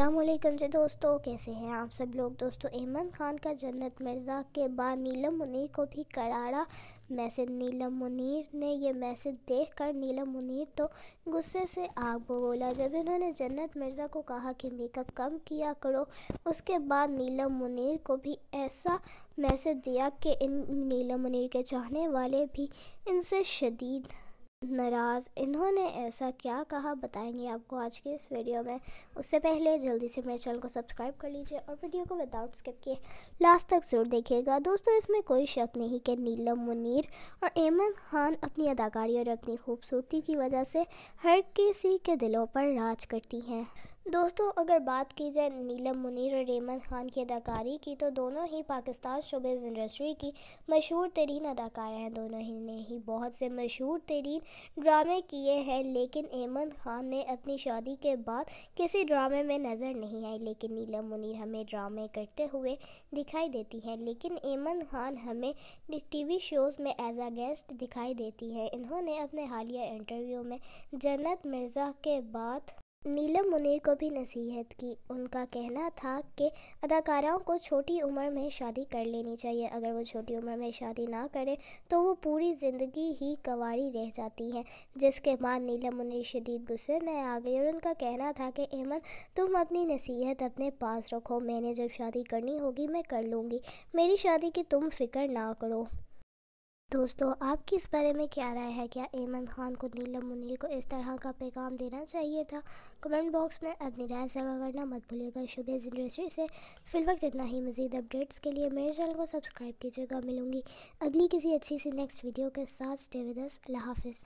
अल्लाम से दोस्तों कैसे हैं आप सब लोग दोस्तों ऐमन खान का जन्नत मिर्ज़ा के बाद नीलम मुनीर को भी करारा मैसेज नीलम मुनीर ने यह मैसेज देखकर नीलम मुनीर तो गुस्से से आग बोला जब इन्होंने जन्नत मिर्ज़ा को कहा कि मेकअप कम किया करो उसके बाद नीलम मुनीर को भी ऐसा मैसेज दिया कि इन नीलम मुनीर के चाहने वाले भी इनसे शदीद नाराज़ इन्होंने ऐसा क्या कहा बताएंगे आपको आज के इस वीडियो में उससे पहले जल्दी से मेरे चैनल को सब्सक्राइब कर लीजिए और वीडियो को विदाउट स्किप किए लास्ट तक ज़रूर देखिएगा दोस्तों इसमें कोई शक नहीं कि नीलम मुनीर और एमन खान अपनी अदाकारी और अपनी खूबसूरती की वजह से हर किसी के दिलों पर राज करती हैं दोस्तों अगर बात की जाए नीलम मुनीर और रेमन खान की अदाकारी की तो दोनों ही पाकिस्तान शोबे इंडस्ट्री की मशहूर तरीन अदाकार हैं दोनों ही ने ही बहुत से मशहूर तरीन ड्रामे किए हैं लेकिन एमन खान ने अपनी शादी के बाद किसी ड्रामे में नज़र नहीं आई लेकिन नीलम मुनीर हमें ड्रामे करते हुए दिखाई देती हैं लेकिन एमन खान हमें वी शोज़ में एज आ गेस्ट दिखाई देती है इन्होंने अपने हालिया इंटरव्यू में जन्नत मिर्ज़ा के बाद नीलम मुनीर को भी नसीहत की उनका कहना था कि अदाकाराओं को छोटी उम्र में शादी कर लेनी चाहिए अगर वो छोटी उम्र में शादी ना करें तो वो पूरी ज़िंदगी ही कवारी रह जाती हैं जिसके बाद नीलम मुनीर शदीद गुस्से में आ गई और उनका कहना था कि एमन तुम अपनी नसीहत अपने पास रखो मैंने जब शादी करनी होगी मैं कर लूँगी मेरी शादी की तुम फिक्र ना करो दोस्तों आपकी इस बारे में क्या राय है क्या एमन खान को नीलम मुनीर को इस तरह का पैगाम देना चाहिए था कमेंट बॉक्स में अपनी राय जगह करना मत भूलिएगा शुभे इंडस्ट्री से फिल वक्त इतना ही मजीद अपडेट्स के लिए मेरे चैनल को सब्सक्राइब कीजिएगा मिलूंगी अगली किसी अच्छी सी नेक्स्ट वीडियो के साथ स्टे विद अस अल्लाह हाफिज़